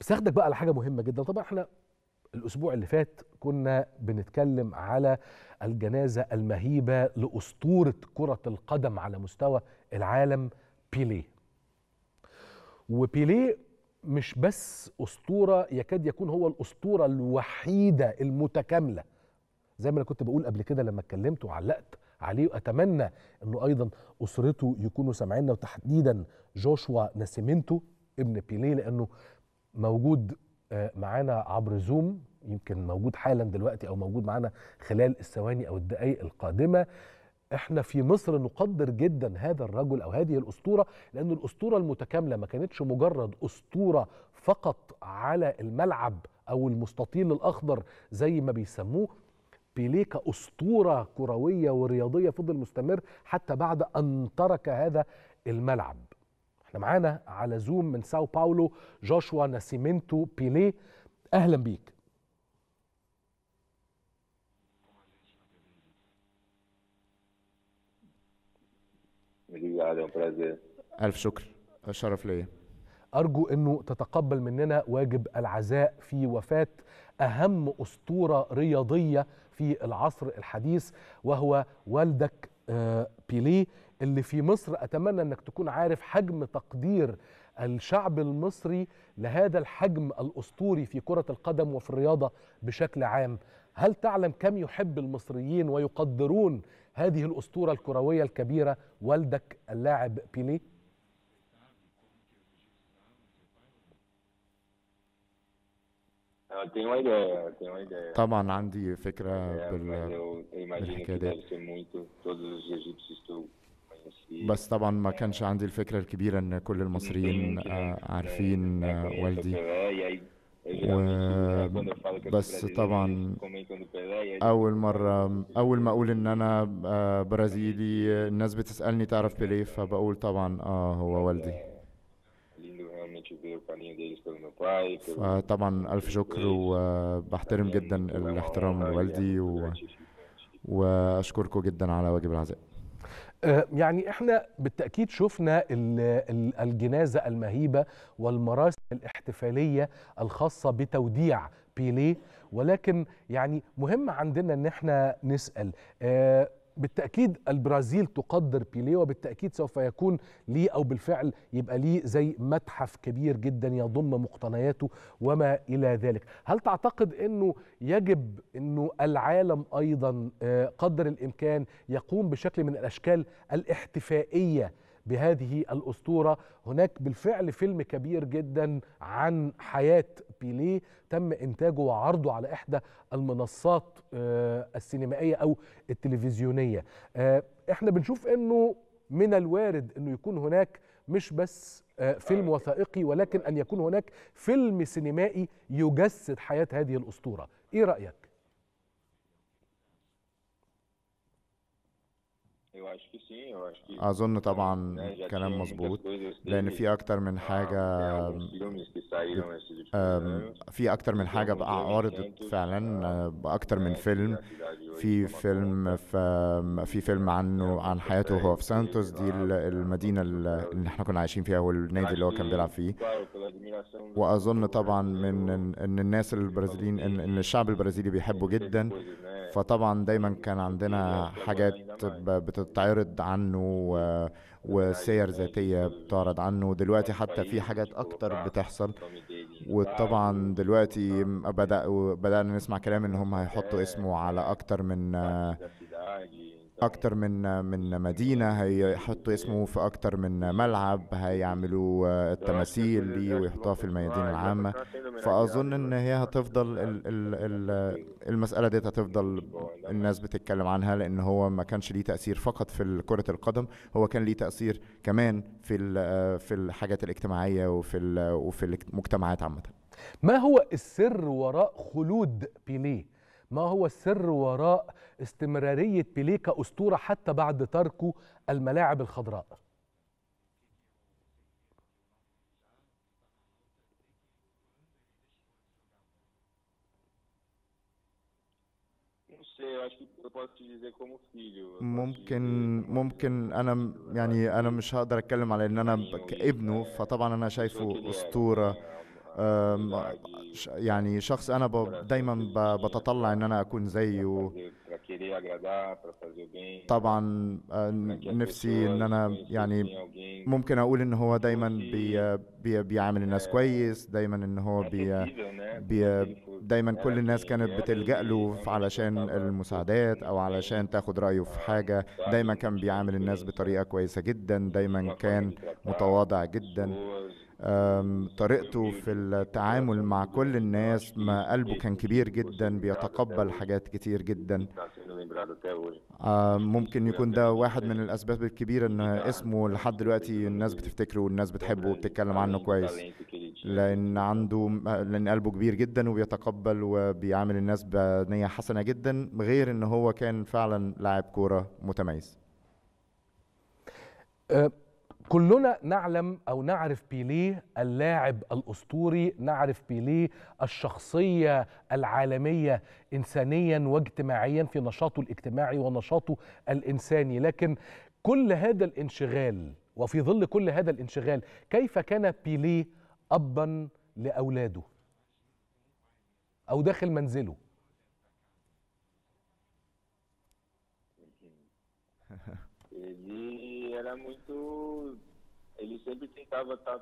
بس اخدك بقى على حاجه مهمه جدا طبعا احنا الاسبوع اللي فات كنا بنتكلم على الجنازه المهيبه لاسطوره كره القدم على مستوى العالم بيليه وبيليه مش بس اسطوره يكاد يكون هو الاسطوره الوحيده المتكامله زي ما انا كنت بقول قبل كده لما اتكلمت وعلقت عليه واتمنى انه ايضا اسرته يكونوا سامعيننا وتحديدا جوشوا ناسيمينتو ابن بيليه لانه موجود آه، معانا عبر زوم يمكن موجود حالا دلوقتي او موجود معانا خلال الثواني او الدقائق القادمه احنا في مصر نقدر جدا هذا الرجل او هذه الاسطوره لان الاسطوره المتكامله ما كانتش مجرد اسطوره فقط على الملعب او المستطيل الاخضر زي ما بيسموه بيليه كاسطوره كرويه ورياضيه فضل مستمر حتى بعد ان ترك هذا الملعب احنا معانا على زوم من ساو باولو جوشوا ناسيمينتو بيليه اهلا بيك ألف شكر الشرف ليا أرجو أنه تتقبل مننا واجب العزاء في وفاة أهم أسطورة رياضية في العصر الحديث وهو والدك آه، بيليه اللي في مصر أتمنى أنك تكون عارف حجم تقدير الشعب المصري لهذا الحجم الأسطوري في كرة القدم وفي الرياضة بشكل عام هل تعلم كم يحب المصريين ويقدرون هذه الأسطورة الكروية الكبيرة والدك اللاعب بيليه؟ طبعا عندي فكرة بالحكاية دي بس طبعا ما كانش عندي الفكره الكبيره ان كل المصريين آه، عارفين آه، والدي و... بس طبعا اول مره اول ما اقول ان انا آه، برازيلي الناس بتسالني تعرف بيليه فبقول طبعا اه هو والدي طبعا الف شكر وبحترم جدا الاحترام لوالدي و... واشكركم جدا على واجب العزاء آه، يعني احنا بالتاكيد شفنا الجنازه المهيبه والمراسم الاحتفاليه الخاصه بتوديع بيليه ولكن يعني مهم عندنا ان احنا نسال آه، بالتاكيد البرازيل تقدر بيليه وبالتاكيد سوف يكون ليه او بالفعل يبقى ليه زي متحف كبير جدا يضم مقتنياته وما الى ذلك هل تعتقد انه يجب انه العالم ايضا آه، قدر الامكان يقوم بشكل من الاشكال الاحتفائيه بهذه الاسطوره هناك بالفعل فيلم كبير جدا عن حياه بيليه تم انتاجه وعرضه على احدى المنصات آه، السينمائيه او التلفزيونيه آه، احنا بنشوف انه من الوارد انه يكون هناك مش بس آه، فيلم أيوة. وثائقي ولكن ان يكون هناك فيلم سينمائي يجسد حياه هذه الاسطوره ايه رايك اظن يعني طبعا يعني كلام يعني مظبوط لان في اكتر من آه، حاجه في اكتر من حاجه بقى عرضت فعلا باكتر آه، آه، من فيلم في فيلم في فيلم عنه عن حياته هو في سانتوس دي المدينه اللي احنا كنا عايشين فيها والنادي اللي هو كان بيلعب فيه واظن طبعا من ان الناس البرازيليين ان الشعب البرازيلي بيحبه جدا فطبعا دايما كان عندنا حاجات بتتعرض عنه وسير ذاتية بتعرض عنه دلوقتي حتى في حاجات أكتر بتحصل وطبعا دلوقتي بدأ بدأنا نسمع كلام إن هم هيحطوا اسمه على أكتر من اكتر من من مدينه هيحطوا اسمه في اكتر من ملعب هيعملوا آه، التماثيل ليه ويحطوها في الميادين العامه فاظن ان هي هتفضل المساله ديت هتفضل الناس بتتكلم عنها لان هو ما كانش ليه تاثير فقط في كره القدم هو كان ليه تاثير كمان في آه، في الحاجات الاجتماعيه وفي وفي المجتمعات عامه ما هو السر وراء خلود بيليه ما هو السر وراء استمرارية بيليه كأسطورة حتى بعد تركه الملاعب الخضراء ممكن ممكن انا يعني انا مش هقدر اتكلم على ان انا كابنه فطبعا انا شايفه اسطوره يعني شخص انا ب... دايما ب... بتطلع ان انا اكون زيه طبعا آه، نفسي ان انا يعني ممكن اقول ان هو دايما بي... بي... بيعامل الناس كويس دايما ان هو بي... بي... دايما كل الناس كانت بتلجأ له علشان المساعدات او علشان تاخد رأيه في حاجة دايما كان بيعامل الناس بطريقة كويسة جدا دايما كان متواضع جدا طريقته في التعامل مع كل الناس ما قلبه كان كبير جدا بيتقبل حاجات كتير جدا ممكن يكون ده واحد من الأسباب الكبيرة إن اسمه لحد دلوقتي الناس بتفتكره والناس بتحبه وبتتكلم عنه كويس لأن عنده لأن قلبه كبير جدا وبيتقبل وبيعامل الناس بنية حسنة جدا غير إن هو كان فعلا لاعب كورة متميز آه، كلنا نعلم او نعرف بيليه اللاعب الاسطوري نعرف بيليه الشخصيه العالميه انسانيا واجتماعيا في نشاطه الاجتماعي ونشاطه الانساني لكن كل هذا الانشغال وفي ظل كل هذا الانشغال كيف كان بيليه ابا لاولاده او داخل منزله muito. Ele sempre tentava estar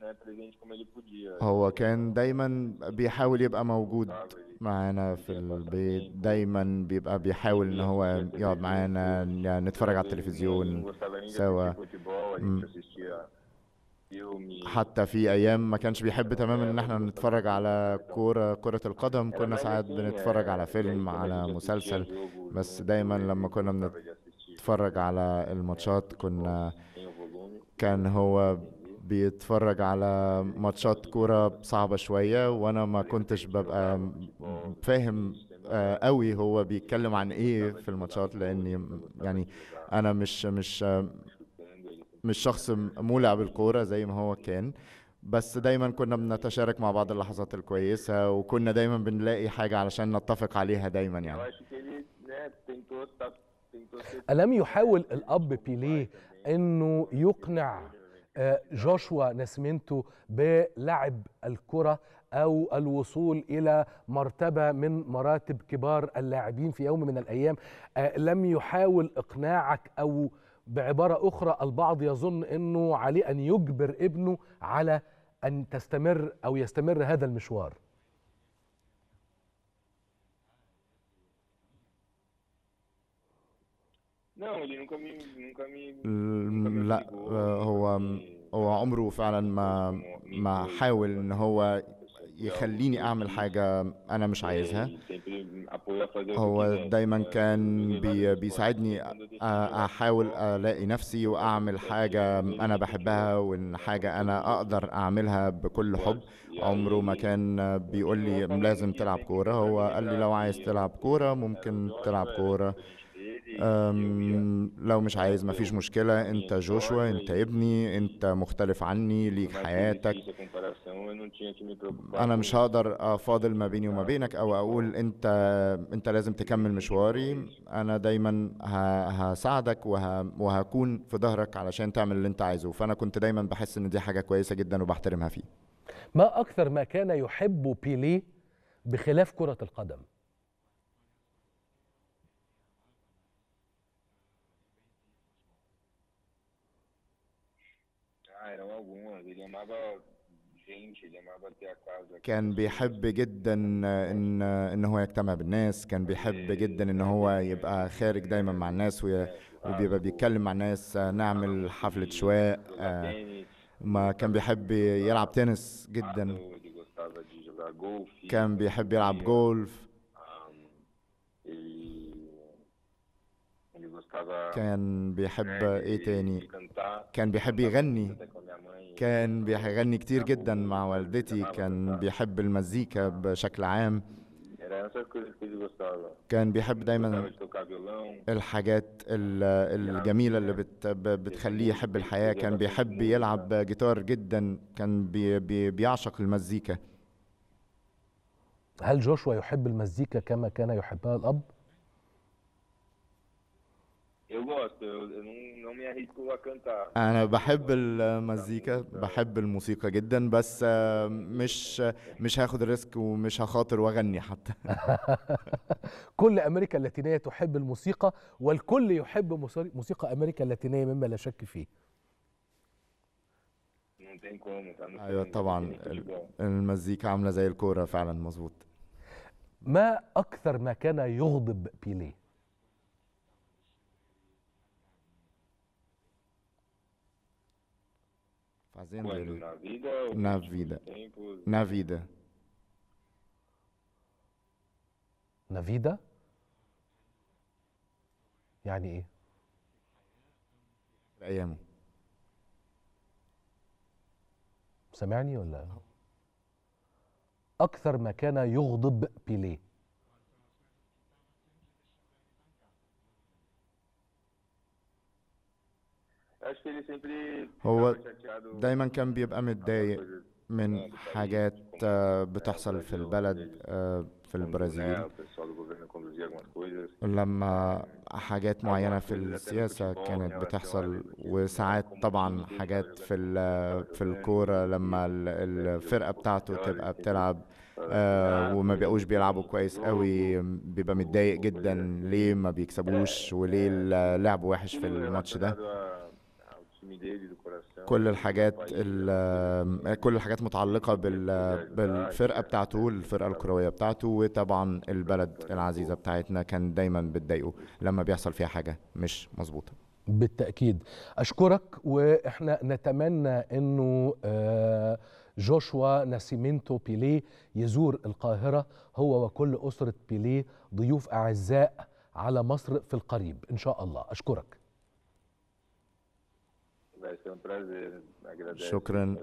né, presente como ele podia. هو كان دايما بيحاول يبقى موجود معانا في البيت دايما بيبقى بيحاول ان هو يقعد معانا نتفرج على التلفزيون سوا حتى في ايام ما كانش بيحب تماما ان احنا نتفرج على كوره كره القدم كنا ساعات بنتفرج على فيلم على مسلسل بس دايما لما كنا بيتفرج على الماتشات كنا كان هو بيتفرج على ماتشات كورة صعبة شوية وأنا ما كنتش ببقى فاهم آه، قوي هو بيتكلم عن ايه في الماتشات لاني يعني انا مش مش مش شخص مولع بالكوره زي ما هو كان بس دايما كنا بنتشارك مع بعض اللحظات الكويسه وكنا دايما بنلاقي حاجه علشان نتفق عليها دايما يعني ألم يحاول الأب بيليه أنه يقنع آه، جوشوا ناسمنتو بلعب الكرة أو الوصول إلى مرتبة من مراتب كبار اللاعبين في يوم من الأيام آه، لم يحاول إقناعك أو بعبارة أخرى البعض يظن أنه عليه أن يجبر ابنه على أن تستمر أو يستمر هذا المشوار لا اللي لا هو هو عمره فعلا ما ما حاول ان هو يخليني اعمل حاجه انا مش عايزها هو دايما كان بي بيساعدني احاول الاقي نفسي واعمل حاجه انا بحبها وان حاجه انا اقدر اعملها بكل حب يعني عمره ما كان بيقول لي لازم تلعب كوره هو قال لي لو عايز تلعب كوره ممكن تلعب كوره لو مش عايز مفيش مشكلة انت جوشوا انت ابني انت مختلف عني ليك حياتك انا مش هقدر افاضل ما بيني وما بينك او اقول انت انت لازم تكمل مشواري انا دايما هساعدك وهكون في ظهرك علشان تعمل اللي انت عايزه فانا كنت دايما بحس ان دي حاجة كويسة جدا وبحترمها فيه ما اكثر ما كان يحب بيليه بخلاف كرة القدم كان بيحب جدا ان ان هو يجتمع بالناس كان بيحب إيه، جدا ان هو يبقى خارج دايما مع الناس وبيبقى بيتكلم مع الناس نعمل حفله شواء آه، ما كان بيحب يلعب تنس جدا كان بيحب يلعب جولف كان بيحب يعني ايه تاني كان بيحب يغني إيه؟ كان بيغني كتير جدا مع إيه؟ والدتي كان بيحب المزيكا بشكل عام يعني كان بيحب دايما الحاجات الجميلة اللي بتخليه يحب الحياة كان بيحب يلعب جيتار جدا كان بي بي بيعشق المزيكا هل جوشوا يحب المزيكا كما كان يحبها الأب؟ Eu gosto, eu, eu não, me arrisco a cantar. أنا بحب المزيكا، بحب الموسيقى جدا بس آه، مش آه، مش هاخد ريسك ومش هخاطر وأغني حتى. كل أمريكا اللاتينية تحب الموسيقى والكل يحب موسيقى أمريكا اللاتينية مما لا شك فيه. أيوة طبعا المزيكا عاملة زي الكورة فعلا مظبوط. ما أكثر ما كان يغضب بيليه؟ Fazendo Quando, ele. Na vida? ou Na vida. Tempos... na vida. Na vida? yani ايه؟ سمعني ولا؟ اكثر ما كان يغضب بيليه هو دايما كان بيبقى متضايق من حاجات آه، بتحصل في البلد آه، في البرازيل لما آه، حاجات معينة في السياسة كانت يعني بتحصل يعني وساعات طبعا حاجات في في الكورة يعني لما الفرقة بتاعته تبقى بتلعب وما بيقوش بيلعبوا كويس قوي بيبقى متضايق جدا ليه ما بيكسبوش وليه لعبه وحش في الماتش ده كل الحاجات طيب، آه، آه، كل الحاجات متعلقه طيب، طيب، بالفرقه بتاعته الفرقه الكرويه بتاعته وطبعا البلد العزيزه بتاعتنا كان دايما بتضايقه لما بيحصل فيها حاجه مش مظبوطه بالتاكيد اشكرك واحنا نتمنى انه آه، جوشوا ناسيمينتو بيليه يزور القاهرة هو وكل أسرة بيليه ضيوف أعزاء على مصر في القريب إن شاء الله أشكرك شكرا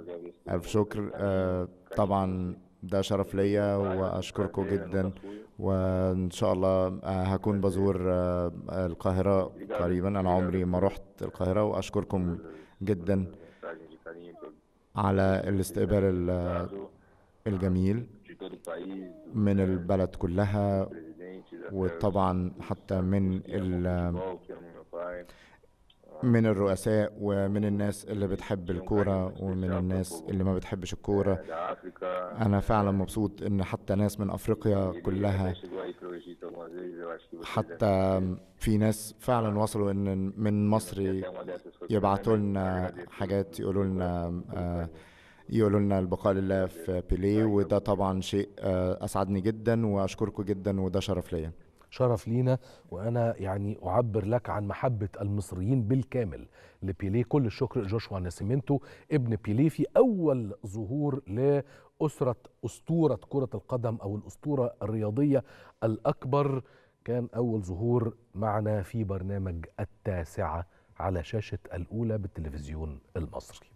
ألف شكر يعني آه، طبعا ده شرف ليا واشكركم جدا وان شاء الله آه، هكون بزور آه، القاهره قريبا انا عمري ما رحت القاهره واشكركم جدا على الاستقبال الجميل من البلد كلها وطبعا حتى من من الرؤساء ومن الناس اللي بتحب الكورة ومن الناس اللي ما بتحبش الكورة أنا فعلا مبسوط إن حتى ناس من أفريقيا كلها حتى في ناس فعلا وصلوا إن من مصر يبعتوا لنا حاجات يقولوا لنا آه، يقولوا لنا البقاء لله في بيليه وده طبعا شيء آه، أسعدني جدا وأشكركم جدا وده شرف ليا شرف لينا وانا يعني اعبر لك عن محبه المصريين بالكامل لبيليه كل الشكر جوشوا ناسيمنتو ابن بيليه في اول ظهور لاسره اسطوره كره القدم او الاسطوره الرياضيه الاكبر كان اول ظهور معنا في برنامج التاسعه على شاشه الاولى بالتلفزيون المصري